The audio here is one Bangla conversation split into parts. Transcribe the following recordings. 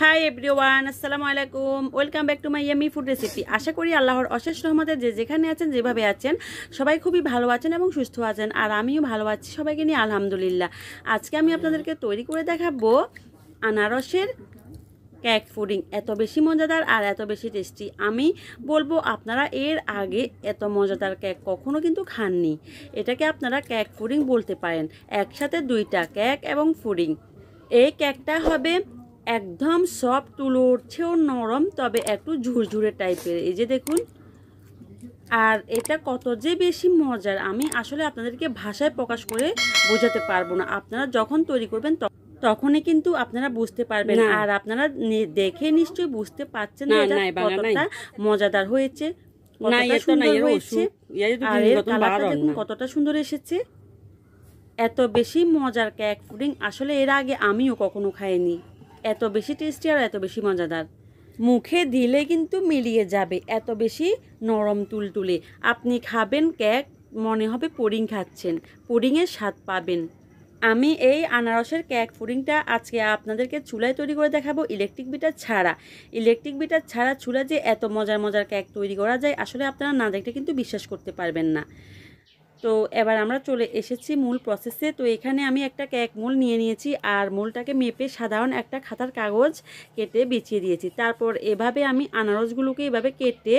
হাই এভরিওয়ান আসসালামু আলাইকুম welcome back to my yummy food recipe আশা করি আল্লাহর অশেষ রহমতে যে যেখানে আছেন যেভাবে আছেন সবাই খুবই ভালো আছেন এবং সুস্থ আছেন আর আমিও ভালো আছি সবাইকে নিয়ে আলহামদুলিল্লাহ আজকে আমি আপনাদেরকে তৈরি করে দেখাবো আনারসের কেক ফুডিং এত বেশি মজাদার আর এত বেশি টেস্টি আমি বলবো আপনারা এর আগে এত মজাদার কেক কখনো কিন্তু খাননি এটাকে আপনারা কেক ফুডিং বলতে পারেন একসাথে দুইটা কেক এবং ফুডিং এই কেকটা হবে একদম সফট তুলো উঠছেও নরম তবে একটু ঝুরঝুরে টাইপের এই যে দেখুন আর এটা কত যে বেশি মজার আমি আসলে আপনাদেরকে ভাষায় প্রকাশ করে বোঝাতে পারবো না আপনারা যখন তৈরি করবেন তখনই কিন্তু আপনারা বুঝতে পারবেন আর আপনারা দেখে নিশ্চয়ই বুঝতে পারছেন কতটা মজাদার হয়েছে কতটা সুন্দর এসেছে এত বেশি মজার ক্যাক পুডিং আসলে এর আগে আমিও কখনো খাইনি এত বেশি টেস্টি আর এত বেশি মজাদার মুখে দিলে কিন্তু মিলিয়ে যাবে এত বেশি নরম তুলতুলে আপনি খাবেন কেক মনে হবে পুডিং খাচ্ছেন পুডিংয়ের স্বাদ পাবেন আমি এই আনারসের কেক পুডিংটা আজকে আপনাদেরকে চুলায় তৈরি করে দেখাবো ইলেকট্রিক বিটার ছাড়া ইলেকট্রিক বিটার ছাড়া চুলা যে এত মজার মজার কেক তৈরি করা যায় আসলে আপনারা না দেখলে কিন্তু বিশ্বাস করতে পারবেন না তো এবার আমরা চলে এসেছি মূল প্রসেসে তো এখানে আমি একটা ক্যাক মূল নিয়ে নিয়েছি আর মূলটাকে মেপে সাধারণ একটা খাতার কাগজ কেটে বিছিয়ে দিয়েছি তারপর এভাবে আমি আনারসগুলোকে এভাবে কেটে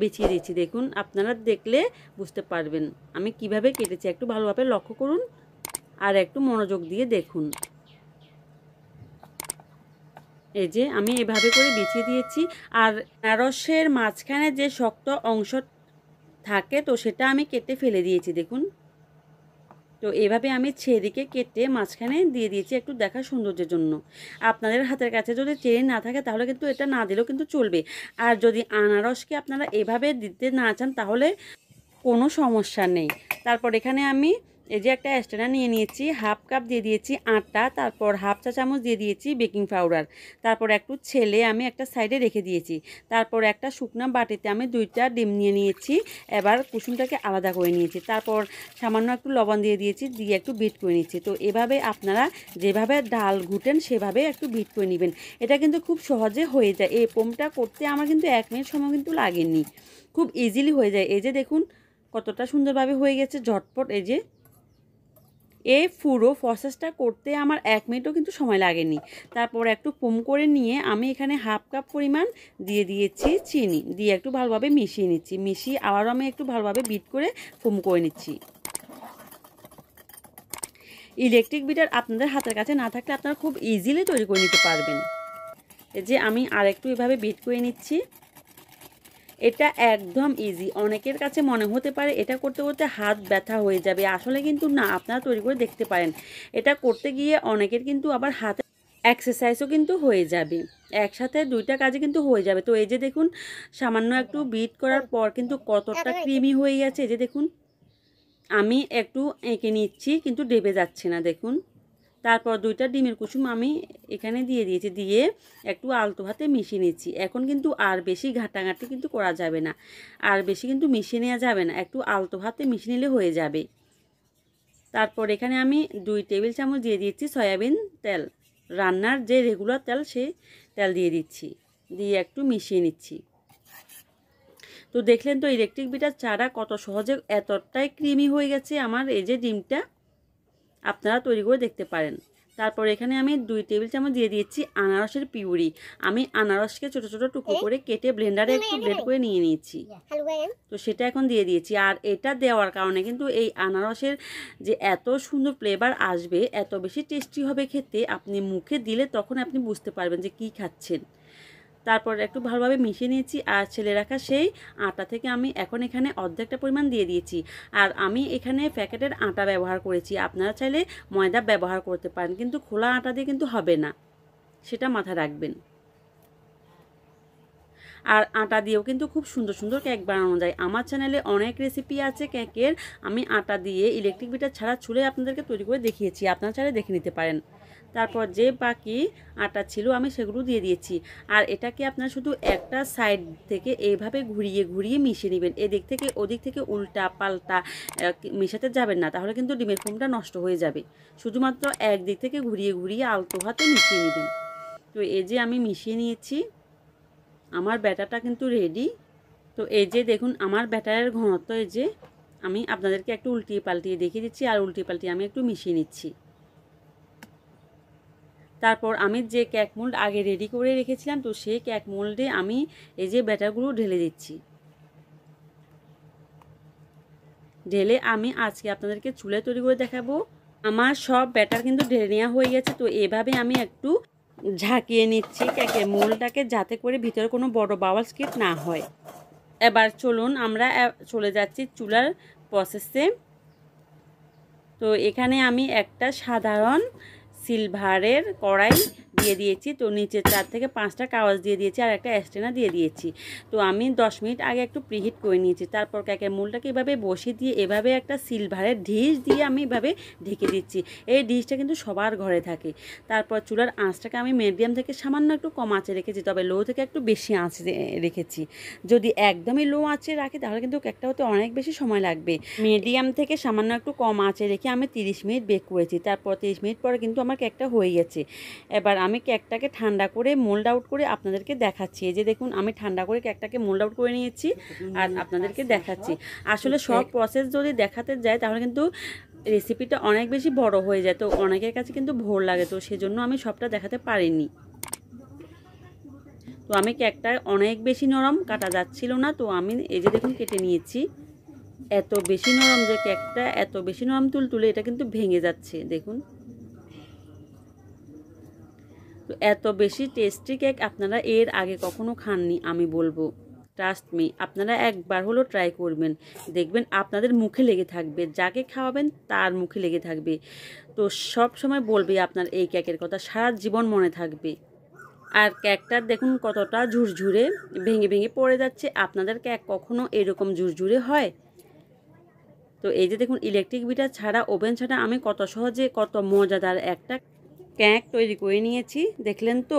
বিছিয়ে দিয়েছি দেখুন আপনারা দেখলে বুঝতে পারবেন আমি কিভাবে কেটেছি একটু ভালোভাবে লক্ষ্য করুন আর একটু মনোযোগ দিয়ে দেখুন এই যে আমি এভাবে করে বিছিয়ে দিয়েছি আর আনারসের মাঝখানে যে শক্ত অংশ থাকে তো সেটা আমি কেটে ফেলে দিয়েছি দেখুন তো এভাবে আমি ছেদিকে কেটে মাঝখানে দিয়ে দিয়েছি একটু দেখা সৌন্দর্যের জন্য আপনাদের হাতের কাছে যদি চেরি না থাকে তাহলে কিন্তু এটা না দিলেও কিন্তু চলবে আর যদি আনারসকে আপনারা এভাবে দিতে না চান তাহলে কোনো সমস্যা নেই তারপর এখানে আমি এই যে একটা অ্যাস্টেনা নিয়ে নিয়েছি হাফ কাপ দিয়ে দিয়েছি আটা তারপর হাফ চা চামচ দিয়ে দিয়েছি বেকিং পাউডার তারপর একটু ছেলে আমি একটা সাইডে রেখে দিয়েছি তারপর একটা শুকনা বাটিতে আমি দুইটা ডিম নিয়ে নিয়েছি এবার কুসুমটাকে আলাদা করে নিয়েছি তারপর সামান্য একটু লবণ দিয়ে দিয়েছি দিয়ে একটু বিট করে নিয়েছি তো এভাবে আপনারা যেভাবে ডাল ঘুটেন সেভাবে একটু বিট করে নেবেন এটা কিন্তু খুব সহজে হয়ে যায় এই পোমটা করতে আমার কিন্তু এক মিনিট সময় কিন্তু লাগেনি খুব ইজিলি হয়ে যায় এই যে দেখুন কতটা সুন্দরভাবে হয়ে গেছে ঝটপট এই যে এই পুরো প্রসেসটা করতে আমার এক মিনিটও কিন্তু সময় লাগেনি তারপর একটু কম করে নিয়ে আমি এখানে হাফ কাপ পরিমাণ দিয়ে দিয়েছি চিনি দিয়ে একটু ভালোভাবে মিশিয়ে নিচ্ছি মিশিয়ে আবারও আমি একটু ভালোভাবে বিট করে ফোম করে নিচ্ছি ইলেকট্রিক বিটার আপনাদের হাতের কাছে না থাকলে আপনারা খুব ইজিলি তৈরি করে নিতে পারবেন যে আমি আর একটু এভাবে বিট করে নিচ্ছি এটা একদম ইজি অনেকের কাছে মনে হতে পারে এটা করতে করতে হাত ব্যথা হয়ে যাবে আসলে কিন্তু না আপনারা তৈরি করে দেখতে পারেন এটা করতে গিয়ে অনেকের কিন্তু আবার হাতে এক্সারসাইজও কিন্তু হয়ে যাবে একসাথে দুইটা কাজে কিন্তু হয়ে যাবে তো এই যে দেখুন সামান্য একটু বিট করার পর কিন্তু কতটা ক্রিমি হয়ে গেছে এই যে দেখুন আমি একটু এঁকে নিচ্ছি কিন্তু ডেবে যাচ্ছে না দেখুন তারপর দুইটা ডিমের কুসুম আমি এখানে দিয়ে দিয়েছি দিয়ে একটু আলতো ভাতে মিশিয়ে নিচ্ছি এখন কিন্তু আর বেশি ঘাটাঘাটি কিন্তু করা যাবে না আর বেশি কিন্তু মিশিয়ে নেওয়া যাবে না একটু আলতো ভাতে মিশিয়ে নিলে হয়ে যাবে তারপর এখানে আমি দুই টেবিল চামচ দিয়ে দিচ্ছি সয়াবিন তেল রান্নার যে রেগুলার তেল সে তেল দিয়ে দিচ্ছি দিয়ে একটু মিশিয়ে নিচ্ছি তো দেখলেন তো ইলেকট্রিক বিটার চারা কত সহজে এতটাই ক্রিমি হয়ে গেছে আমার এই যে ডিমটা আপনারা তৈরি করে দেখতে পারেন তারপর এখানে আমি দুই টেবিল চামচ দিয়ে দিয়েছি আনারসের পিউরি আমি আনারসকে ছোট ছোট টুকরো হ্যাঁ। করে কেটে ব্লেন্ডারে একটু ব্লেন্ড করে নিয়ে নিয়েছি হ্যাঁ, তো সেটা এখন দিয়ে দিয়েছি আর এটা দেওয়ার কারণে কিন্তু এই আনারসের যে এত সুন্দর ফ্লেভার আসবে এত বেশি টেস্টি হবে খেতে আপনি মুখে দিলে তখন আপনি বুঝতে পারবেন যে কি খাচ্ছেন তারপর একটু ভালোভাবে মিশিয়ে নিয়েছি আর ছেলে রাখা সেই আটা থেকে আমি এখন এখানে অর্ধেকটা পরিমাণ দিয়ে দিয়েছি আর আমি এখানে প্যাকেটের আটা ব্যবহার করেছি আপনারা চাইলে ময়দা ব্যবহার করতে পারেন কিন্তু খোলা আটা দিয়ে কিন্তু হবে না সেটা মাথায় রাখবেন আর আটা দিয়েও কিন্তু খুব সুন্দর সুন্দর কেক বানানো যায় আমার চ্যানেলে অনেক রেসিপি আছে কেকের আমি আটা দিয়ে ইলেকট্রিক বিটার ছাড়া ছুঁড়ে আপনাদেরকে তৈরি করে দেখিয়েছি আপনারা চাইলে দেখে নিতে পারেন তারপর যে বাকি আটা ছিল আমি সেগুলো দিয়ে দিয়েছি আর এটাকে আপনার শুধু একটা সাইড থেকে এইভাবে ঘুরিয়ে ঘুরিয়ে মিশিয়ে নেবেন এদিক থেকে ওদিক থেকে উল্টা পাল্টা মেশাতে যাবেন না তাহলে কিন্তু ডিমের ফোমটা নষ্ট হয়ে যাবে শুধুমাত্র একদিক থেকে ঘুরিয়ে ঘুরিয়ে আলতো হাতে মিশিয়ে নেবেন তো এই যে আমি মিশিয়ে নিয়েছি আমার ব্যাটাটা কিন্তু রেডি তো এই যে দেখুন আমার ব্যাটারের ঘনত্ব এই যে আমি আপনাদেরকে একটু উল্টিয়ে পাল্টিয়ে দেখিয়ে দিচ্ছি আর উল্টিয়ে পাল্টিয়ে আমি একটু মিশিয়ে নিচ্ছি তারপর আমি যে ক্যাক মোল্ড আগে রেডি করে রেখেছিলাম তো সেই ক্যাক মোল্ডে আমি এই যে ব্যাটারগুলো ঢেলে দিচ্ছি ঢেলে আমি আজকে আপনাদেরকে চুলে তৈরি করে দেখাবো আমার সব ব্যাটার কিন্তু ঢেলে নেওয়া হয়ে গেছে তো এভাবে আমি একটু ঝাঁকিয়ে নিচ্ছি ক্যাকের মোলটাকে যাতে করে ভিতরে কোনো বড় বাওয়াল স্কিপ না হয় এবার চলুন আমরা চলে যাচ্ছি চুলার প্রসেসে তো এখানে আমি একটা সাধারণ সিলভারের কড়াই দিয়ে দিয়েছি তো নিচে চার থেকে পাঁচটা কাগজ দিয়ে দিয়েছি আর একটা অ্যাস্টেনা দিয়ে দিয়েছি তো আমি দশ মিনিট আগে একটু প্রিহিট করে নিয়েছি তারপর ক্যাকের মূলটাকে এভাবে বসে দিয়ে এভাবে একটা সিলভারের ঢিস দিয়ে আমি এভাবে ঢেকে দিচ্ছি এই ডিশটা কিন্তু সবার ঘরে থাকে তারপর চুলার আঁচটাকে আমি মিডিয়াম থেকে সামান্য একটু কম আঁচে রেখেছি তবে লো থেকে একটু বেশি আঁচ রেখেছি যদি একদমই লো আঁচে রাখি তাহলে কিন্তু ক্যাকটা হতে অনেক বেশি সময় লাগবে মিডিয়াম থেকে সামান্য একটু কম আঁচে রেখে আমি তিরিশ মিনিট বেক করেছি তারপর তিরিশ মিনিট পরে কিন্তু আমার ক্যাকটা হয়ে গেছে এবার আমি আমি কেকটাকে ঠান্ডা করে মোল্ড আউট করে আপনাদেরকে দেখাচ্ছি এই যে দেখুন আমি ঠান্ডা করে কেকটাকে মোল্ড আউট করে নিয়েছি আর আপনাদেরকে দেখাচ্ছি আসলে সব প্রসেস যদি দেখাতে যায় তাহলে কিন্তু রেসিপিটা অনেক বেশি বড় হয়ে যায় তো অনেকের কাছে কিন্তু ভোর লাগে তো সেজন্য আমি সবটা দেখাতে পারিনি তো আমি কেকটা অনেক বেশি নরম কাটা যাচ্ছিল না তো আমি এই যে দেখুন কেটে নিয়েছি এত বেশি নরম যে কেকটা এত বেশি নরম তুলে এটা কিন্তু ভেঙে যাচ্ছে দেখুন এত বেশি টেস্টি কেক আপনারা এর আগে কখনো খাননি আমি বলবো ট্রাস্ট মি আপনারা একবার হলো ট্রাই করবেন দেখবেন আপনাদের মুখে লেগে থাকবে যাকে খাওয়াবেন তার মুখে লেগে থাকবে তো সব সময় বলবে আপনার এই কেকের কথা সারা জীবন মনে থাকবে আর ক্যাকটার দেখুন কতটা ঝুরঝুরে ভেঙে ভেঙে পড়ে যাচ্ছে আপনাদের কেক কখনো এরকম ঝুরঝুরে হয় তো এই যে দেখুন ইলেকট্রিক বিটা ছাড়া ওভেন ছাড়া আমি কত সহজে কত মজাদার একটা ক্যাঁক তৈরি করে নিয়েছি দেখলেন তো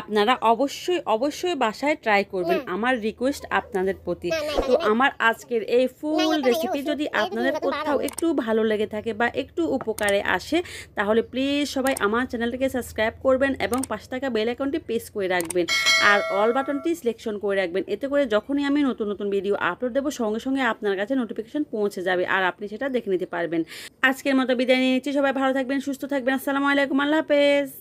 আপনারা অবশ্যই অবশ্যই বাসায় ট্রাই করবেন আমার রিকোয়েস্ট আপনাদের প্রতি তো আমার আজকের এই ফুল রেসিপি যদি আপনাদের কোথাও একটু ভালো লেগে থাকে বা একটু উপকারে আসে তাহলে প্লিজ সবাই আমার চ্যানেলটিকে সাবস্ক্রাইব করবেন এবং পাশে থাকা বেল অ্যাকাউন্টটি প্রেস করে রাখবেন আর অল বাটনটি সিলেকশন করে রাখবেন এতে করে যখনই আমি নতুন নতুন ভিডিও আপলোড দেবো সঙ্গে সঙ্গে আপনার কাছে নোটিফিকেশন পৌঁছে যাবে আর আপনি সেটা দেখে নিতে পারবেন আজকের মতো বিদায় নিয়ে নিচ্ছি সবাই ভালো থাকবেন সুস্থ থাকবেন আসসালামু আলাইকুম আল্লাহ হাফেজ